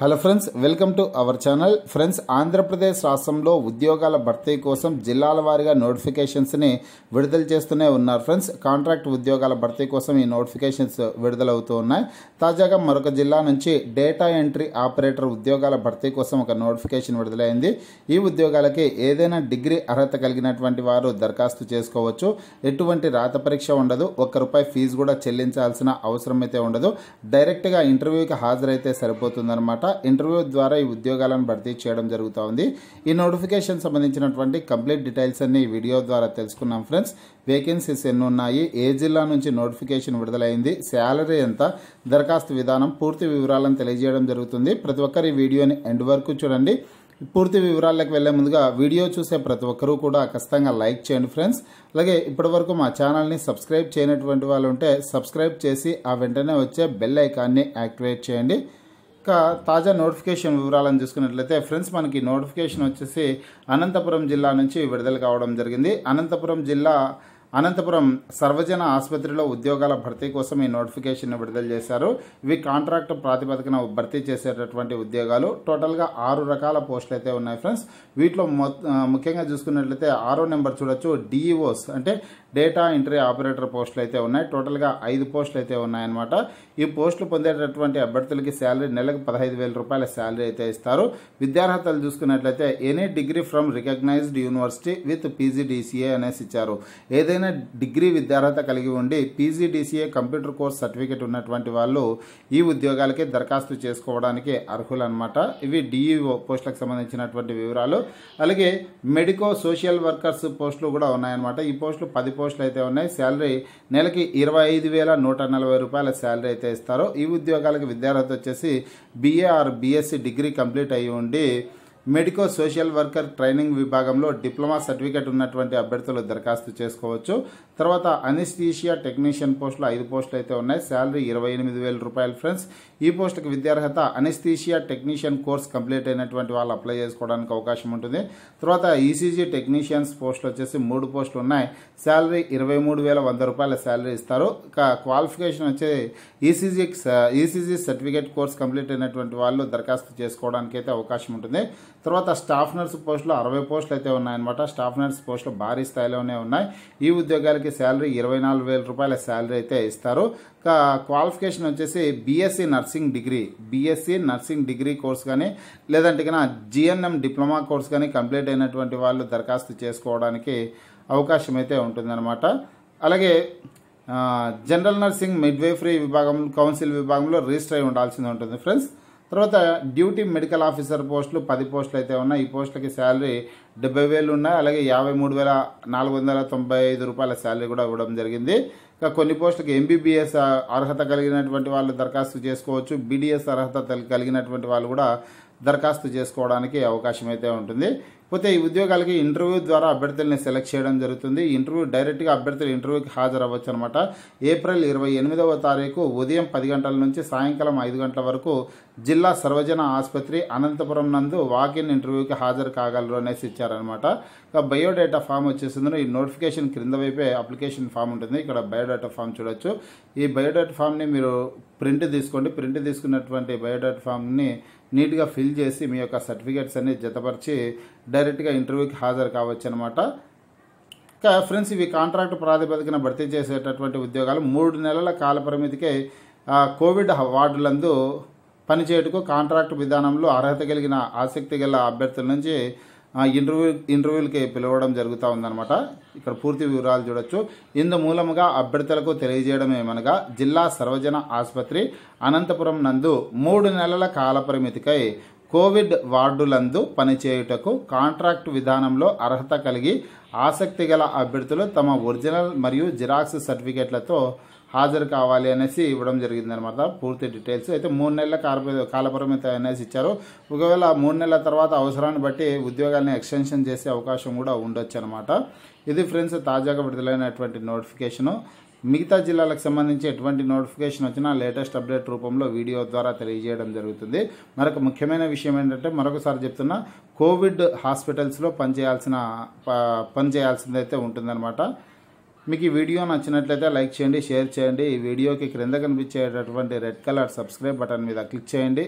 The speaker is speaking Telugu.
hello friends welcome to our channel friends Andhra Pradesh రాష్ట్రంలో ఉద్యోగాల భర్తీ కోసం జిల్లాల వారీగా నోటిఫికేషన్స్ని విడుదల చేస్తూనే ఉన్నారు ఫ్రెండ్స్ కాంట్రాక్ట్ ఉద్యోగాల భర్తీ కోసం ఈ నోటిఫికేషన్స్ విడుదలవుతూ ఉన్నాయి తాజాగా మరొక జిల్లా నుంచి డేటా ఎంట్రీ ఆపరేటర్ ఉద్యోగాల భర్తీ కోసం ఒక నోటిఫికేషన్ విడుదలైంది ఈ ఉద్యోగాలకి ఏదైనా డిగ్రీ అర్హత కలిగినటువంటి వారు దరఖాస్తు చేసుకోవచ్చు ఎటువంటి రాత పరీక్ష ఉండదు ఒక్క రూపాయి ఫీజు కూడా చెల్లించాల్సిన అవసరం అయితే ఉండదు డైరెక్ట్గా ఇంటర్వ్యూకి హాజరైతే సరిపోతుందన్నమాట తర్వాత ఇంటర్వ్యూ ద్వారా ఈ ఉద్యోగాలను భర్తీ చేయడం జరుగుతూ ఉంది ఈ నోటిఫికేషన్ సంబంధించినటువంటి కంప్లీట్ డీటెయిల్స్ అన్ని ఈ వీడియో ద్వారా తెలుసుకున్నాం ఫ్రెండ్స్ వేకెన్సీస్ ఎన్ని ఉన్నాయి ఏ జిల్లా నుంచి నోటిఫికేషన్ విడుదలైంది శాలరీ ఎంత దరఖాస్తు విధానం పూర్తి వివరాలను తెలియజేయడం జరుగుతుంది ప్రతి ఒక్కరు ఈ వీడియోని ఎండ్ వరకు చూడండి పూర్తి వివరాలకు వెళ్లే ముందుగా వీడియో చూసే ప్రతి ఒక్కరూ కూడా ఖచ్చితంగా లైక్ చేయండి ఫ్రెండ్స్ అలాగే ఇప్పటివరకు మా ఛానల్ని సబ్స్క్రైబ్ చేయనటువంటి వాళ్ళు ఉంటే సబ్స్క్రైబ్ చేసి ఆ వెంటనే వచ్చే బెల్ ఐకాన్ని యాక్టివేట్ చేయండి ఇంకా తాజా నోటిఫికేషన్ వివరాలను చూసుకున్నట్లయితే ఫ్రెండ్స్ మనకి నోటిఫికేషన్ వచ్చేసి అనంతపురం జిల్లా నుంచి విడుదల కావడం జరిగింది అనంతపురం జిల్లా అనంతపురం సర్వజన ఆసుపత్రిలో ఉద్యోగాల భర్తీ కోసం ఈ నోటిఫికేషన్ విడుదల చేశారు ఇవి కాంట్రాక్ట్ ప్రాతిపదికన భర్తీ చేసేటటువంటి ఉద్యోగాలు టోటల్గా ఆరు రకాల పోస్టులు అయితే ఉన్నాయి ఫ్రెండ్స్ వీటిలో ముఖ్యంగా చూసుకున్నట్లయితే ఆరో నెంబర్ చూడొచ్చు డిఈఓస్ అంటే డేటా ఎంట్రీ ఆపరేటర్ పోస్టులు అయితే ఉన్నాయి టోటల్గా ఐదు పోస్టులు అయితే ఉన్నాయన్నమాట ఈ పోస్టులు పొందేటటువంటి అభ్యర్థులకి శాలరీ నెలకు పదహైదు వేల రూపాయల శాలరీ అయితే ఇస్తారు విద్యార్హతలు చూసుకున్నట్లయితే any degree from recognized university with PGDCA అనేసి ఇచ్చారు ఏదైనా డిగ్రీ విద్యార్హత కలిగి ఉండి పీజీడీసీఏ కంప్యూటర్ కోర్స్ సర్టిఫికేట్ ఉన్నటువంటి వాళ్ళు ఈ ఉద్యోగాలకి దరఖాస్తు చేసుకోవడానికి అర్హులు అనమాట ఇవి డిఈఓ పోస్టులకు సంబంధించినటువంటి వివరాలు అలాగే మెడికో సోషల్ వర్కర్స్ పోస్టులు కూడా ఉన్నాయన్నమాట ఈ పోస్టులు పది పోస్టులు పోస్టులు అయితే ఉన్నాయి శాలరీ నెలకి ఇరవై ఐదు వేల నూట నలభై రూపాయల శాలరీ అయితే ఇస్తారు ఈ ఉద్యోగాలకు విద్యార్థి వచ్చేసి BA or BSc degree complete అయ్యి ఉండి మెడికో సోషల్ వర్కర్ ట్రైనింగ్ విభాగంలో డిప్లొమా సర్టిఫికేట్ ఉన్నటువంటి అభ్యర్థులు దరఖాస్తు చేసుకోవచ్చు తర్వాత అనిస్టీషియా టెక్నీషియన్ పోస్టులు ఐదు పోస్టులు అయితే ఉన్నాయి శాలరీ ఇరవై ఎనిమిది వేల రూపాయలు ఫ్రెండ్స్ ఈ పోస్టుకి విద్యార్హత అనిస్థీషియా టెక్నీషియన్ కోర్స్ కంప్లీట్ అయినటువంటి వాళ్ళు అప్లై చేసుకోవడానికి అవకాశం ఉంటుంది తర్వాత ఈసీజీ టెక్నీషియన్స్ పోస్టులు వచ్చేసి మూడు పోస్టులు ఉన్నాయి శాలరీ ఇరవై మూడు వేల వంద రూపాయల శాలరీ ఇస్తారు క్వాలిఫికేషన్ వచ్చి ECG ECG certificate course complete అయినటువంటి వాళ్ళు దరఖాస్తు చేసుకోవడానికి అయితే అవకాశం ఉంటుంది తర్వాత స్టాఫ్ నర్స్ పోస్టులు అరవై పోస్టులు అయితే ఉన్నాయన్నమాట స్టాఫ్ నర్స్ పోస్టులు భారీ స్థాయిలోనే ఉన్నాయి ఈ ఉద్యోగాలకి శాలరీ ఇరవై నాలుగు వేల రూపాయల శాలరీ అయితే ఇస్తారు క్వాలిఫికేషన్ వచ్చేసి BSc nursing degree BSc nursing degree course కానీ లేదంటే కన్నా జిఎన్ఎం డిప్లొమా కోర్స్ కానీ కంప్లీట్ అయినటువంటి వాళ్ళు దరఖాస్తు చేసుకోవడానికి అవకాశం అయితే ఉంటుందన్నమాట అలాగే జనరల్ నర్సింగ్ మిడ్వైఫరీ విభాగం కౌన్సిల్ విభాగంలో రిజిస్టర్ అయి ఉండాల్సింది ఉంటుంది ఫ్రెండ్స్ తర్వాత డ్యూటీ మెడికల్ ఆఫీసర్ పోస్టులు పది పోస్టులు అయితే ఉన్నాయి ఈ పోస్టులకి శాలరీ డెబ్బై వేలు ఉన్నాయి అలాగే యాభై మూడు వేల నాలుగు వందల తొంభై ఐదు రూపాయల శాలరీ కూడా ఇవ్వడం జరిగింది ఇంకా కొన్ని పోస్టులకు ఎంబీబీఎస్ అర్హత కలిగినటువంటి వాళ్ళు దరఖాస్తు చేసుకోవచ్చు బీడీఎస్ అర్హత కలిగినటువంటి వాళ్ళు కూడా దరఖాస్తు చేసుకోవడానికి అవకాశం అయితే ఉంటుంది పోతే ఈ ఉద్యోగాలకి ఇంటర్వ్యూ ద్వారా అభ్యర్థుల్ని సెలెక్ట్ చేయడం జరుగుతుంది ఇంటర్వ్యూ డైరెక్ట్గా అభ్యర్థులు ఇంటర్వ్యూకి హాజరవ్వచ్చు అనమాట ఏప్రిల్ ఇరవై ఎనిమిదవ తారీఖు ఉదయం పది గంటల నుంచి సాయంకాలం ఐదు గంటల వరకు జిల్లా సర్వజన ఆసుపత్రి అనంతపురం నందు వాకిన్ ఇంటర్వ్యూకి హాజరు కాగలరు అనేసి ఇచ్చారనమాట ఇక బయోడేటా ఫామ్ వచ్చేసిందో ఈ నోటిఫికేషన్ క్రింద వైపే అప్లికేషన్ ఫామ్ ఉంటుంది ఇక్కడ బయోడేటా ఫామ్ చూడొచ్చు ఈ బయోడేటా ఫామ్ని మీరు ప్రింట్ తీసుకోండి ప్రింట్ తీసుకున్నటువంటి బయోడేటా ఫామ్ని నీట్గా ఫిల్ చేసి మీ యొక్క సర్టిఫికేట్స్ అన్ని జతపరిచి డైరెక్ట్ డైరెక్ట్గా ఇంటర్వ్యూకి హాజరు కావచ్చు అనమాట ఫ్రెండ్స్ ఇవి కాంట్రాక్ట్ ప్రాతిపదికన భర్తీ చేసేటటువంటి ఉద్యోగాలు మూడు నెలల కాల పరిమితికే కోవిడ్ వార్డులందు పనిచేయటకు కాంట్రాక్ట్ విధానంలో అర్హత కలిగిన ఆసక్తి గల అభ్యర్థుల నుంచి ఇంటర్వ్యూ ఇంటర్వ్యూలకి పిలవడం జరుగుతూ ఉందన్నమాట ఇక్కడ పూర్తి వివరాలు చూడొచ్చు ఇందు మూలముగా అభ్యర్థులకు తెలియజేయడం ఏమనగా జిల్లా సర్వజన ఆసుపత్రి అనంతపురం నందు మూడు నెలల కాలపరిమితికై కోవిడ్ వార్డులందు పనిచేయుటకు కాంట్రాక్ట్ విధానంలో అర్హత కలిగి ఆసక్తి గల అభ్యర్థులు తమ ఒరిజినల్ మరియు జిరాక్స్ సర్టిఫికేట్లతో హాజరు కావాలి అనేసి ఇవ్వడం జరిగిందనమాట పూర్తి డీటెయిల్స్ అయితే మూడు నెలల కాలపరిమిత అనేసి ఇచ్చారు ఒకవేళ మూడు నెలల తర్వాత అవసరాన్ని బట్టి ఉద్యోగాల్ని ఎక్స్టెన్షన్ చేసే అవకాశం కూడా ఉండొచ్చు అనమాట ఇది ఫ్రెండ్స్ తాజాగా విడుదలైనటువంటి నోటిఫికేషను మిగతా జిల్లాలకు సంబంధించి ఎటువంటి నోటిఫికేషన్ వచ్చినా లేటెస్ట్ అప్డేట్ రూపంలో వీడియో ద్వారా తెలియజేయడం జరుగుతుంది మరొక ముఖ్యమైన విషయం ఏంటంటే మరొకసారి చెప్తున్నా కోవిడ్ హాస్పిటల్స్లో పనిచేయాల్సిన పనిచేయాల్సింది అయితే ఉంటుందన్నమాట మీకు ఈ వీడియో నచ్చినట్లయితే లైక్ చేయండి షేర్ చేయండి ఈ వీడియోకి క్రింద కనిపించేటటువంటి రెడ్ కలర్ సబ్స్క్రైబ్ బటన్ మీద క్లిక్ చేయండి